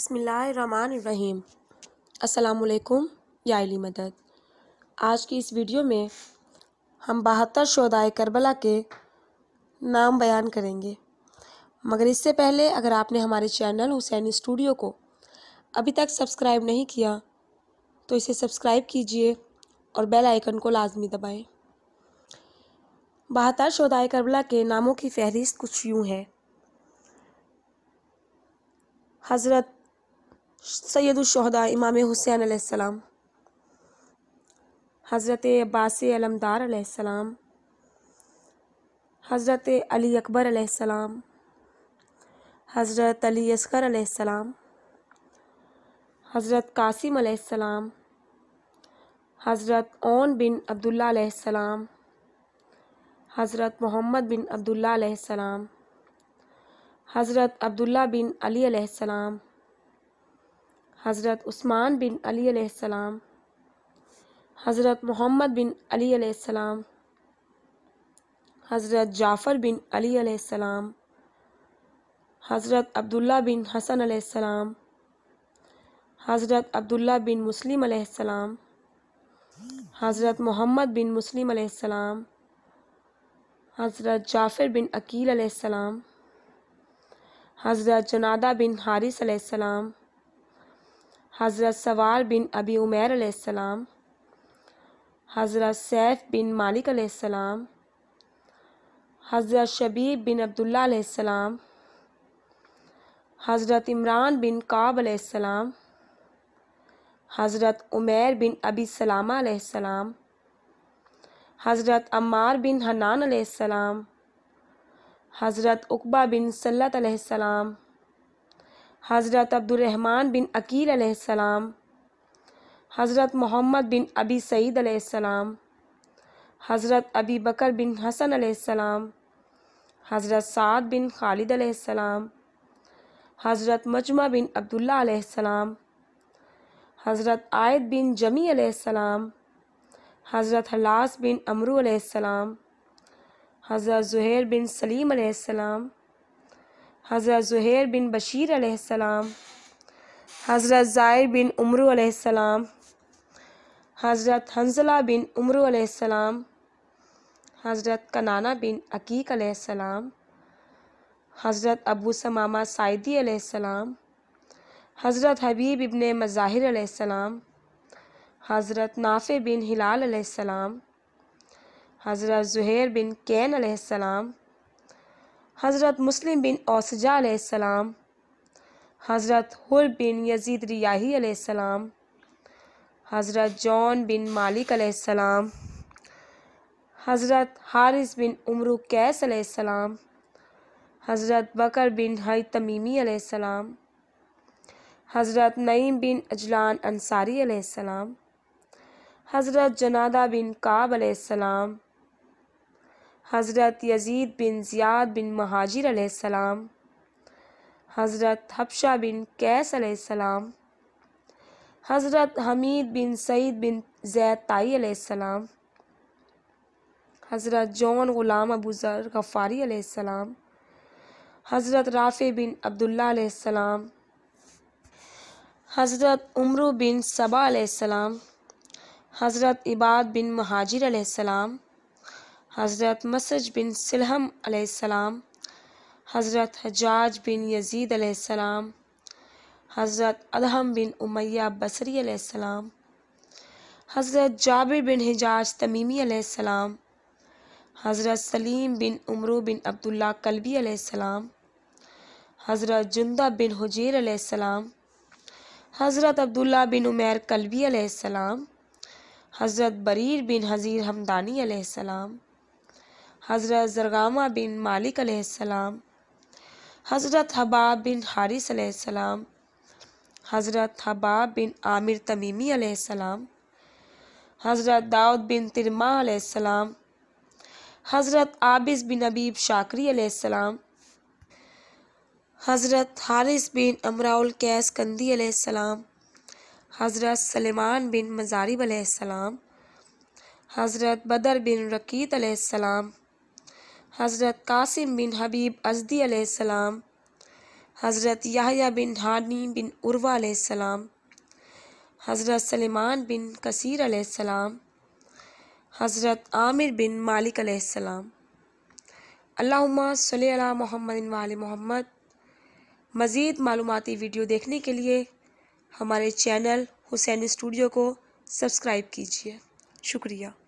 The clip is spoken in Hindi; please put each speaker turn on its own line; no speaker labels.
बसमीम असलकुम याली मदद आज की इस वीडियो में हम बहत्तर शोदाए करबला के नाम बयान करेंगे मगर इससे पहले अगर आपने हमारे चैनल हुसैनी स्टूडियो को अभी तक सब्सक्राइब नहीं किया तो इसे सब्सक्राइब कीजिए और बेल आइकन को लाजमी दबाएं। बहत्तर शोदाए करबला के नामों की फहरिस्त कुछ यूँ है हज़रत सैदुलशहदा इमाम हुसैन आसमाम हज़रत अब्बास अलमदार आसमाम हज़रत अली अकबर आसमाम हज़रत अली असगर आसमाम हज़रत कासिम आसमाम हज़रत ओन बिन अब्दुल्लाम हज़रत मोहम्मद बिन अब्दुल्लाम हज़रत अब्दुल्ला बिन अली अलैहिस्सलाम, हज़रत उस्मान बिन अली सलाम हज़रत मोहम्मद बिन अली सलाम हज़रत जाफ़र बिन अली सलाम हज़रत अब्दुल्ला बिन हसन सलाम हज़रत अब्दुल्ला बिन मुस्लिम सलाम हज़रत मोहम्मद बिन मुस्लिम सलाम हज़रत जाफ़र बिन अकील सलाम हज़रत जनादा बिन हारिस सलाम हज़रत सवार बिन अबी उमर आसमाम हज़रत सैफ बिन मालिक आसमाम हज़रत शबीब बिन अब्दुल्ला आसमाम हज़रत इमरान बिन काब आसमाम हज़रत उमैर बिन अबी सलामा आसमाम हज़रत अम्मार बिन हनान आसमाम हज़रत उकबा बिन सल्लत आसमाम हज़रत अब्दुलरहमान बिन अकील अलैहिस्सलाम हज़रत मोहम्मद बिन अबी सईद अलैहिस्सलाम हज़रत अबी बकर बिन हसन अलैहिस्सलाम हज़रत साद बिन खालिद अलैहिस्सलाम हज़रत मजमा बिन अब्दुल्ला अलैहिस्सलाम हज़रत आयद बिन जमी अलैहिस्सलाम हज़रत हलास बिन अमरू अलैहिस्सलाम हज़रत ज़ुहैर बिन सलीम अलैहिस्सलाम हज़रत ज़ुहैर बिन बशीर अलैहिस्सलाम हज़रत ज़ायर बिन उमर अलैहिस्सलाम हज़रत हंजला बिन उमर अलैहिस्सलाम हज़रत कनाना बिन अकीक अलैहिस्सलाम हज़रत अबू समामा साइदी अलैहिस्सलाम हज़रत हबीब इबन मज़ाहिर अलैहिस्सलाम हज़रत नाफ़े बिन हिलाल अलैहिस्सलाम हज़रत ज़ुहैर बिन कैन अलैहिस्सलाम हज़रत मुस्लिम बिन औसजाम हज़रत हुर बिन यजीद रियाही सलाम हज़रत जॉन बिन मालिक सलाम हज़रत हारिस बिन उमर कैस सलाम हज़रत बकर बिन हई तमीमी सलाम हज़रत नईम बिन अजलान अंसारी सलाम हज़रत जनादा बिन काब सलाम हज़रत यजीद बिन ज़ियाद बिन महाजिर आसमाम हज़रत हबशा बिन कैस आसमाम हज़रत हमीद बिन सईद बिन जैद ताई आसमाम हज़रत जॉन ग़ुलाम अबू ज़र गफ़ारी आसमाम हज़रत राफ़े बिन अब्दुल्ला आसमाम हज़रत उमरू बिन सबा आसमाम हज़रत इबाद बिन महाजिर आसमाम हज़रत मसज बिन सिलहम अलैहिस्सलाम हज़रत हजाज बिन यजीद अलैहिस्सलाम हज़रत अलहम बिन उमैया बसरी अलैहिस्सलाम हज़रत जाबिर बिन हिजाज तमीमी अलैहिस्सलाम हज़रत सलीम बिन उमरू बिन अब्दुल्ला कलबी अलैहिस्सलाम हज़रत जुंदा बिन हजेर अलैहिस्सलाम हज़रत अब्दुल्ला बिन उमैर कलबी अलैहिस्सलाम हज़रत बरीर बिन हज़ीर हमदानी अलैहिस्सलाम हज़रत जरगामा बिन मालिक अलैहिस्सलाम हज़रत हबाब बिन हारिस अलैहिस्सलाम हज़रत हबाब बिन आमिर तमीमी अलैहिस्सलाम हज़रत दाऊद बिन तिरमा अलैहिस्सलाम हज़रत आबिस बिन अबीब शाकरी अलैहिस्सलाम हज़रत हारिस बिन अमराउल कैस कंदी अलैहिस्सलाम हज़रत सलेमान बिन मजारिब अलैहिस्सलाम हज़रत बदर बिन रकीत अलैहिस्सलाम हज़रत कासिम बिन हबीब अजदी आसमाम हज़रत याहिया बिन हानी बिन उर्वा हज़रत सलेमान बिन कसीर आसमाम हज़रत आमिर बिन मालिक आसमाम अल्लाहुम्मा सल्ली मोहम्मद वाल मोहम्मद मज़ीद मालूमती वीडियो देखने के लिए हमारे चैनल हुसैन स्टूडियो को सब्सक्राइब कीजिए शुक्रिया